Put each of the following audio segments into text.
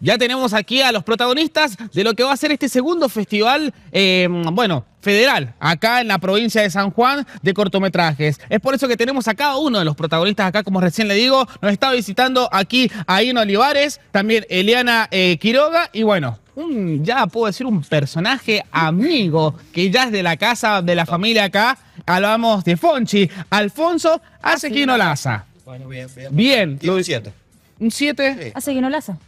Ya tenemos aquí a los protagonistas de lo que va a ser este segundo festival, em, bueno, federal, acá en la provincia de San Juan, de cortometrajes. Es por eso que tenemos a cada uno de los protagonistas acá, como recién le digo, nos está visitando aquí Aino Olivares, también Eliana eh, Quiroga y bueno, ya puedo decir un personaje amigo que ya es de la casa, de la familia acá, hablamos de Fonchi, Alfonso Acequinolaza. Ah, Laza. Bueno, bien, bien. Bien. ¿Y un 7? ¿Un 7? Acequinolaza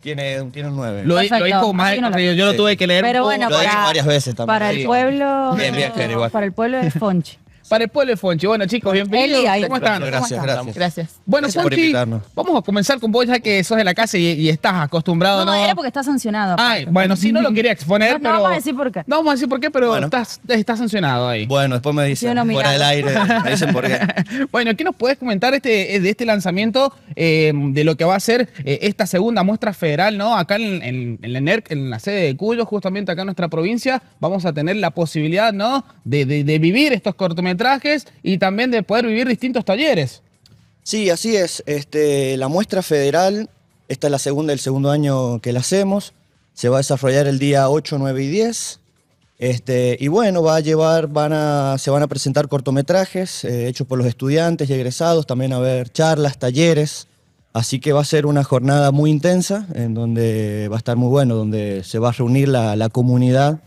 tiene, tiene un 9. Lo, lo dijo más, no lo yo, lo tuve que leer. Pero bueno, lo para, he hecho varias veces también. Para el pueblo, bien, bien, bien, eh, igual. para el pueblo de Fonchi para el pueblo de Fonchi. Bueno, chicos, bienvenidos. ¿Cómo están? Gracias, gracias. Gracias. Bueno, Santi, vamos a comenzar con vos, ya que sos de la casa y, estás acostumbrado. No, no, era porque está sancionado. Ay, bueno, sí, no lo quería exponer, no, pero. No vamos a decir por qué. No vamos a decir por qué, pero estás, estás sancionado ahí. Bueno, después me dicen por fuera del aire, me dicen por qué. bueno, ¿qué nos puedes comentar este, de este lanzamiento, eh, de lo que va a ser eh, esta segunda muestra federal, ¿no? Acá en, en, la NERC, en la sede de Cuyo, justamente acá en nuestra provincia, vamos a tener la posibilidad, ¿no? De, de, de vivir estos cortometrajes cortometrajes y también de poder vivir distintos talleres. Sí, así es. Este, la muestra federal, esta es la segunda, el segundo año que la hacemos, se va a desarrollar el día 8, 9 y 10. Este, y bueno, va a llevar, van a, se van a presentar cortometrajes eh, hechos por los estudiantes y egresados, también a ver charlas, talleres. Así que va a ser una jornada muy intensa, en donde va a estar muy bueno, donde se va a reunir la, la comunidad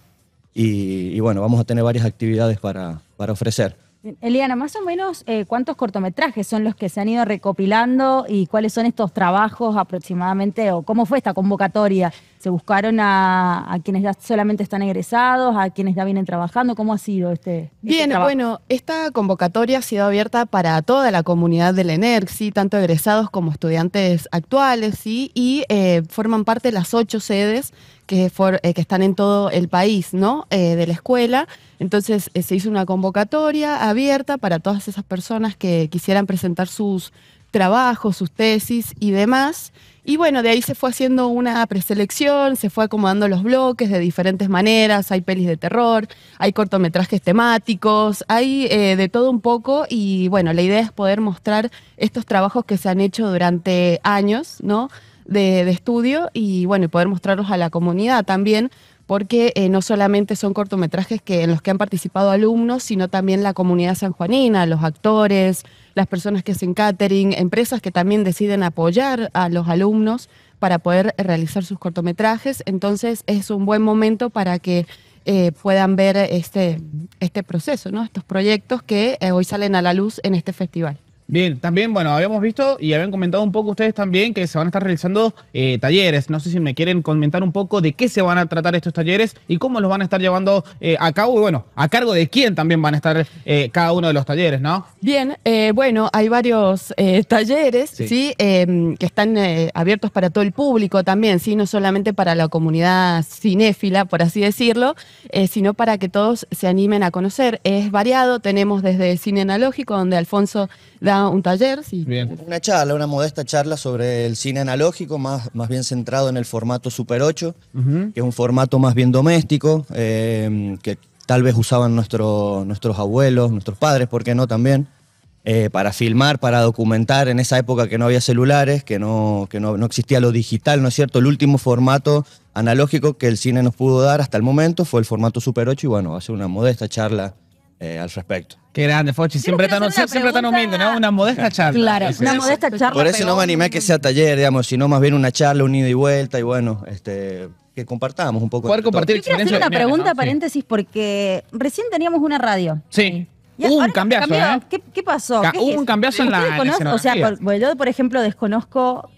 y, bueno, vamos a tener varias actividades para, para ofrecer. Eliana, más o menos, eh, ¿cuántos cortometrajes son los que se han ido recopilando y cuáles son estos trabajos aproximadamente o cómo fue esta convocatoria? ¿Se buscaron a, quienes ya solamente están egresados, a quienes ya vienen trabajando? ¿Cómo ha sido este? este Bien, bueno, esta convocatoria ha sido abierta para toda la comunidad del y tanto egresados como estudiantes actuales, y eh, forman parte de las ocho sedes eh, que, están en todo el país, ¿no? Eh, de la escuela. Entonces eh, se hizo una convocatoria abierta para todas esas personas que quisieran presentar sus trabajos, sus tesis y demás. Y bueno, de ahí se fue haciendo una preselección, se fue acomodando los bloques de diferentes maneras, hay pelis de terror, hay cortometrajes temáticos, hay de todo un poco y bueno, la idea es poder mostrar estos trabajos que se han hecho durante años, ¿no? de, estudio y bueno, y poder mostrarlos a la comunidad también, porque eh, no solamente son cortometrajes que, en los que han participado alumnos, sino también la comunidad sanjuanina, los actores, las personas que hacen catering, empresas que también deciden apoyar a los alumnos para poder realizar sus cortometrajes. Entonces es un buen momento para que eh, puedan ver este, este proceso, ¿no? estos proyectos que eh, hoy salen a la luz en este festival. Bien, también, bueno, habíamos visto y habían comentado un poco ustedes también que se van a estar realizando eh, talleres. No sé si me quieren comentar un poco de qué se van a tratar estos talleres y cómo los van a estar llevando eh, a cabo y, bueno, a cargo de quién también van a estar eh, cada uno de los talleres, ¿no? Bien, bueno, hay varios talleres, ¿sí? ¿sí? que están abiertos para todo el público también, ¿sí? No solamente para la comunidad cinéfila, por así decirlo, sino para que todos se animen a conocer. Es variado, tenemos desde cine analógico, donde Alfonso da un taller. Sí. Una charla, una modesta charla sobre el cine analógico, más, más bien centrado en el formato Super 8, que es un formato más bien doméstico, eh, que tal vez usaban nuestros abuelos, nuestros padres, ¿por qué no también? Eh, para filmar, para documentar en esa época que no había celulares, que, no, que no, existía lo digital, ¿no es cierto? El último formato analógico que el cine nos pudo dar hasta el momento fue el formato Super 8 y bueno, va a ser una modesta charla eh, al respecto. Qué grande, Fochi. Siempre tan, humilde, ¿no? Una modesta charla. Claro, una modesta charla. Por eso no me animé a que sea taller, digamos, sino más bien una charla, un y vuelta, y bueno, este, que compartamos un poco. compartir quiero hacer una pregunta, paréntesis, porque recién teníamos una radio. Sí. Hubo un cambiazo, ¿Qué, pasó? hubo un cambiazo en la, O sea, yo, por ejemplo, desconozco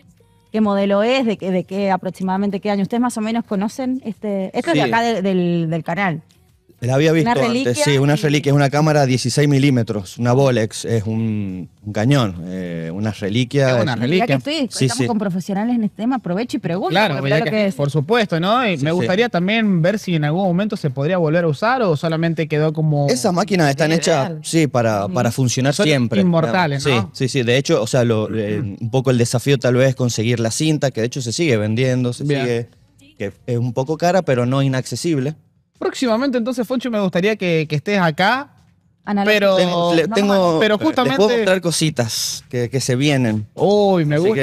qué modelo es, de qué, de qué aproximadamente qué año. ¿Ustedes más o menos conocen este? Esto es de acá del, del canal. La había visto antes, sí, una reliquia, es una cámara 16 milímetros, una Bolex, es un, cañón, eh, una reliquia. una reliquia. Que estoy, estamos con profesionales en este tema, aprovecho y pregunto. Claro, claro por supuesto, ¿no? Y me gustaría también ver si en algún momento se podría volver a usar o solamente quedó como... Esas máquinas están hechas, sí, para, para funcionar siempre. Inmortales, ¿no? Sí, sí, sí, de hecho, o sea, eh, un poco el desafío tal vez es conseguir la cinta, que de hecho se sigue vendiendo, se sigue... Que es un poco cara, pero no inaccesible. Próximamente, entonces, Foncho, me gustaría que, estés acá. Pero, tengo, pero justamente. Les puedo mostrar cositas que, se vienen. Uy, me gusta.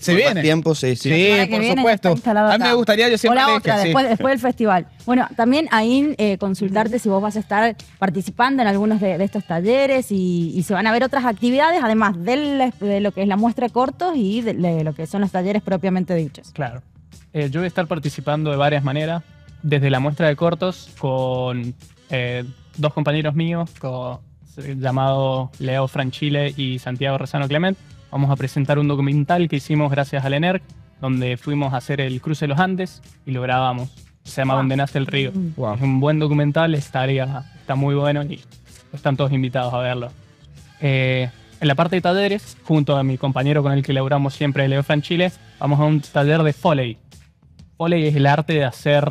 se vienen. tiempo, sí, sí. por supuesto. A mí me gustaría, yo siempre. O otra, después, del festival. Bueno, también ahí eh, consultarte si vos vas a estar participando en algunos de, estos talleres y, se van a ver otras actividades, además de lo que es la muestra cortos y de, lo que son los talleres propiamente dichos. Claro. Eh, yo voy a estar participando de varias maneras desde la muestra de cortos con eh, dos compañeros míos, con, llamado Leo Franchile y Santiago Rezano Clement. Vamos a presentar un documental que hicimos gracias al ENERC, donde fuimos a hacer el cruce de los Andes y lo grabamos. Se llama Donde nace el río. Es un buen documental, estaría, está muy bueno y están todos invitados a verlo. Eh, en la parte de talleres, junto a mi compañero con el que laburamos siempre, Leo Franchile, vamos a un taller de Foley. Foley es el arte de hacer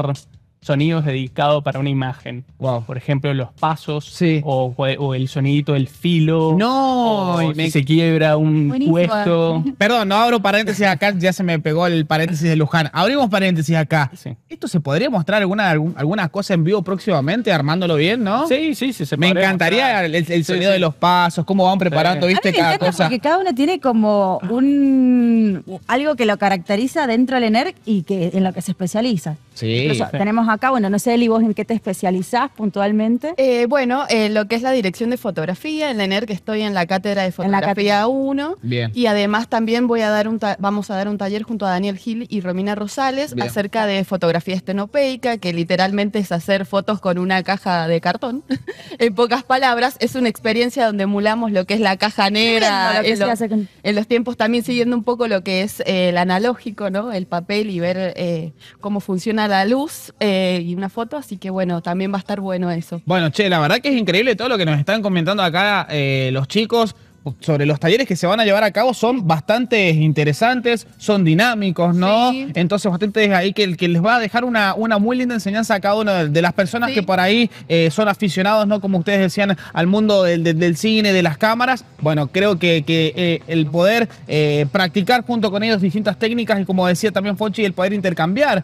sonidos dedicados para una imagen. Wow. Por ejemplo, los pasos o, el sonidito del filo. No, se quiebra un puesto. Perdón, no abro paréntesis acá, ya se me pegó el paréntesis de Luján. Abrimos paréntesis acá. ¿Esto se podría mostrar alguna, alguna cosa en vivo próximamente, armándolo bien, no? Sí, sí, sí. Se me encantaría el, sonido de los pasos, cómo van preparando, viste, cada cosa. Porque cada uno tiene como un algo que lo caracteriza dentro del ENERC y que en lo que se especializa. Sí. tenemos acá? Bueno, no sé, Eli, vos en qué te especializás puntualmente. Eh, bueno, eh, lo que es la dirección de fotografía, en la ENER que estoy en la cátedra de fotografía 1. Y además también voy a dar un vamos a dar un taller junto a Daniel Gil y Romina Rosales acerca de fotografía estenopeica, que literalmente es hacer fotos con una caja de cartón. en pocas palabras, es una experiencia donde emulamos lo que es la caja negra. en, los tiempos también siguiendo un poco lo que es eh, el analógico, ¿no? El papel y ver cómo funciona la luz. Eh, y una foto, así que bueno, también va a estar bueno eso. Bueno, che, la verdad que es increíble todo lo que nos están comentando acá eh, los chicos sobre los talleres que se van a llevar a cabo son bastante interesantes, son dinámicos, ¿no? Entonces, bastante ahí que, que les va a dejar una, una muy linda enseñanza a cada una de, las personas que por ahí eh, son aficionados, ¿no? Como ustedes decían, al mundo del, cine, de las cámaras. Bueno, creo que, eh, el poder eh, practicar junto con ellos distintas técnicas y como decía también Fonchi, el poder intercambiar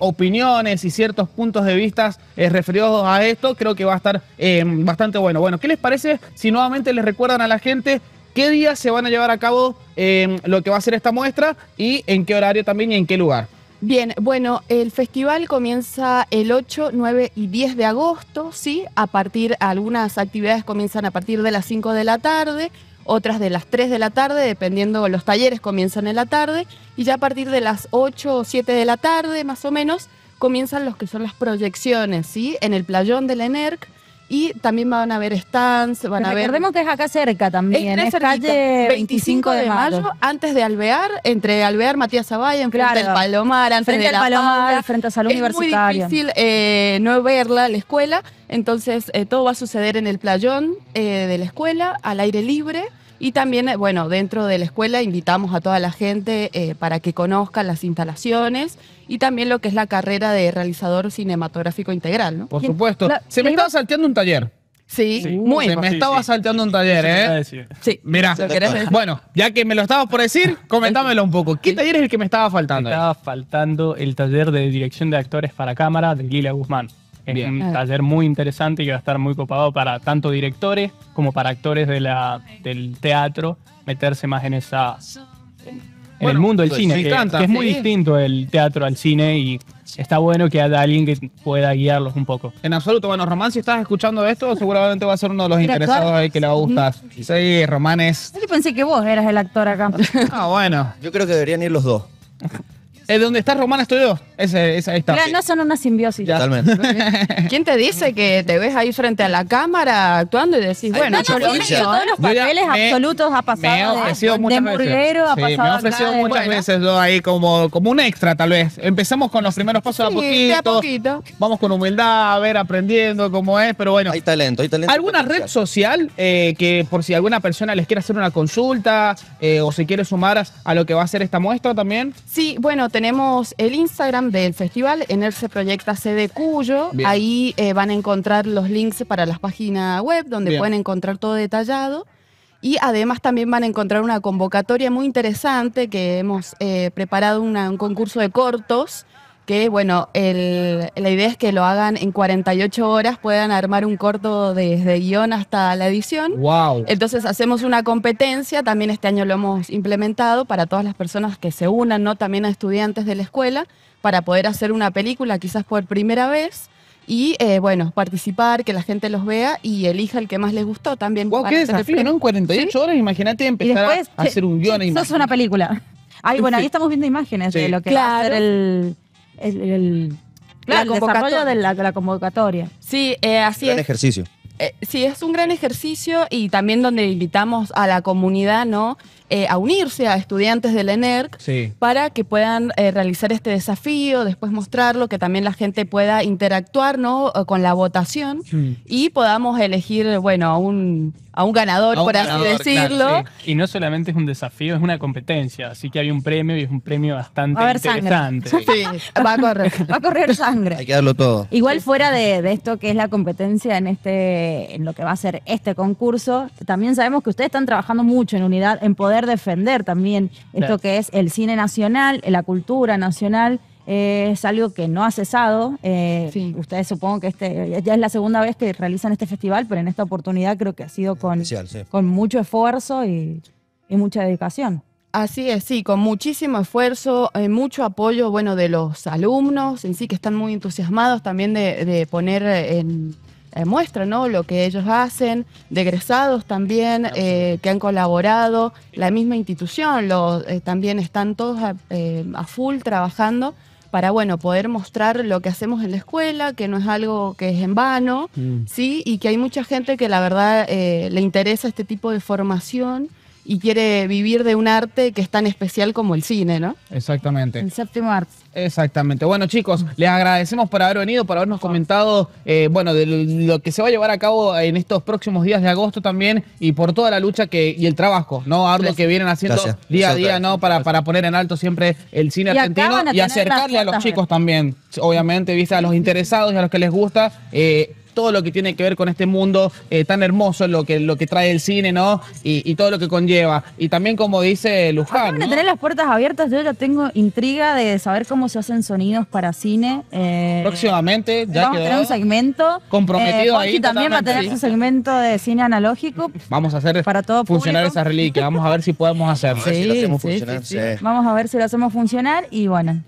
opiniones y ciertos puntos de vista referidos a esto, creo que va a estar bastante bueno. Bueno, ¿qué les parece si nuevamente les recuerdan a la gente qué día se van a llevar a cabo em, lo que va a ser esta muestra y en qué horario también y en qué lugar. Bien, bueno, el festival comienza el 8, 9 y 10 de agosto, ¿sí? A partir, algunas actividades comienzan a partir de las 5 de la tarde, otras de las 3 de la tarde, dependiendo, los talleres comienzan en la tarde, y ya a partir de las 8 o 7 de la tarde, más o menos, comienzan los que son las proyecciones, ¿sí? En el playón de la ENERC, y también van a haber stands, van a ver. Recordemos que es acá cerca también. Es, calle 25 de, mayo, antes de Alvear, entre Alvear, Matías Zavalla, enfrente del Palomar, antes frente de al la Palomar, frente a Salud Universitaria. Es muy difícil eh, no verla, la escuela. Entonces, eh, todo va a suceder en el playón eh, de la escuela, al aire libre. Y también, eh, bueno, dentro de la escuela invitamos a toda la gente eh, para que conozcan las instalaciones y también lo que es la carrera de realizador cinematográfico integral, ¿no? Por supuesto. Se me estaba salteando un taller. Sí, muy bien. Se me estaba salteando un taller, ¿eh? Sí. Mira, bueno, ya que me lo estabas por decir, comentámelo un poco. ¿Qué taller es el que me estaba faltando? Me estaba faltando el taller de dirección de actores para cámara de Lila Guzmán. Es un taller muy interesante que va a estar muy copado para tanto directores como para actores de del teatro meterse más en esa el mundo del cine, que, es muy distinto el teatro al cine y está bueno que haya alguien que pueda guiarlos un poco. En absoluto, bueno, Román, si estás escuchando esto, seguramente va a ser uno de los interesados ahí que le gustar mm. Sí, Román es... Yo pensé que vos eras el actor acá. Ah, bueno. Yo creo que deberían ir los dos. ¿De dónde estás, Romana estoy yo. esa, ahí está. no son una simbiosis. Totalmente. ¿Quién te dice que te ves ahí frente a la cámara actuando y decís, bueno, no, yo no, Todos los papeles absolutos ha pasado. Me ha ¿eh? ofrecido de, muchas veces. Ha sí, me ha ofrecido muchas veces yo ahí como, como un extra, tal vez. Empezamos con los primeros pasos a poquito, de a poquito. Vamos con humildad, a ver, aprendiendo cómo es, pero bueno. Hay talento, hay talento. ¿Alguna red social eh, que por si alguna persona les quiere hacer una consulta eh, o se quiere sumar a lo que va a ser esta muestra también? Sí, bueno, tenemos tenemos el Instagram del festival, se Proyecta CD Cuyo. Ahí eh, van a encontrar los links para las páginas web, donde pueden encontrar todo detallado. Y además también van a encontrar una convocatoria muy interesante que hemos eh, preparado un concurso de cortos que bueno, la idea es que lo hagan en 48 horas, puedan armar un corto desde guión hasta la edición. Wow. Entonces hacemos una competencia, también este año lo hemos implementado para todas las personas que se unan, ¿no? También a estudiantes de la escuela, para poder hacer una película quizás por primera vez. Y eh, bueno, participar, que la gente los vea y elija el que más les gustó también. Wow, qué desafío, ¿no? En 48 horas, imagínate empezar a hacer un guión. Eso e es una película. Ay, bueno, ahí estamos viendo imágenes de lo que va a el, el, de la, convocatoria. Sí, eh, así Gran ejercicio. Eh, sí, es un gran ejercicio y también donde invitamos a la comunidad, ¿no? Eh, a unirse a estudiantes del ENERC para que puedan eh, realizar este desafío, después mostrarlo, que también la gente pueda interactuar ¿no? con la votación hmm. y podamos elegir, bueno, a un, a un ganador, por así decirlo. Y no solamente es un desafío, es una competencia. Así que hay un premio y es un premio bastante interesante. Va a correr, va sangre. Hay que darlo todo. Igual fuera de, esto que es la competencia en este, en lo que va a ser este concurso, también sabemos que ustedes están trabajando mucho en unidad, en poder defender también esto que es el cine nacional, la cultura nacional es algo que no ha cesado. Eh, ustedes supongo que este ya es la segunda vez que realizan este festival, pero en esta oportunidad creo que ha sido con, con mucho esfuerzo y, y, mucha dedicación. Así es, sí, con muchísimo esfuerzo, eh, mucho apoyo, bueno, de los alumnos en sí que están muy entusiasmados también de, de poner eh, en, muestra ¿no? lo que ellos hacen, degresados también que han colaborado, la misma institución, los, también están todos a full trabajando para bueno, poder mostrar lo que hacemos en la escuela, que no es algo que es en vano, mm. ¿sí? Y que hay mucha gente que la verdad eh, le interesa este tipo de formación y quiere vivir de un arte que es tan especial como el cine, ¿no? Exactamente. El séptimo arte. Exactamente. Bueno, chicos, les agradecemos por haber venido, por habernos comentado, eh, bueno, de lo que se va a llevar a cabo en estos próximos días de agosto también y por toda la lucha que y el trabajo, ¿no? Arduo que vienen haciendo día a día, ¿no? Para, para poner en alto siempre el cine argentino y acercarle a los chicos también, obviamente, viste, a los interesados y a los que les gusta. Eh, todo lo que tiene que ver con este mundo eh, tan hermoso, lo que, lo que trae el cine, ¿no? Y, todo lo que conlleva. Y también, como dice Luján. tener las puertas abiertas, yo ya tengo intriga de saber cómo se hacen sonidos para cine. Eh, Próximamente, ya vamos a tener un segmento. Comprometido eh, ahí. Y también va a tener su segmento de cine analógico. Vamos a hacer para todo funcionar esa reliquia. Vamos a ver si podemos hacer. funcionar. Vamos a ver si lo hacemos funcionar y bueno.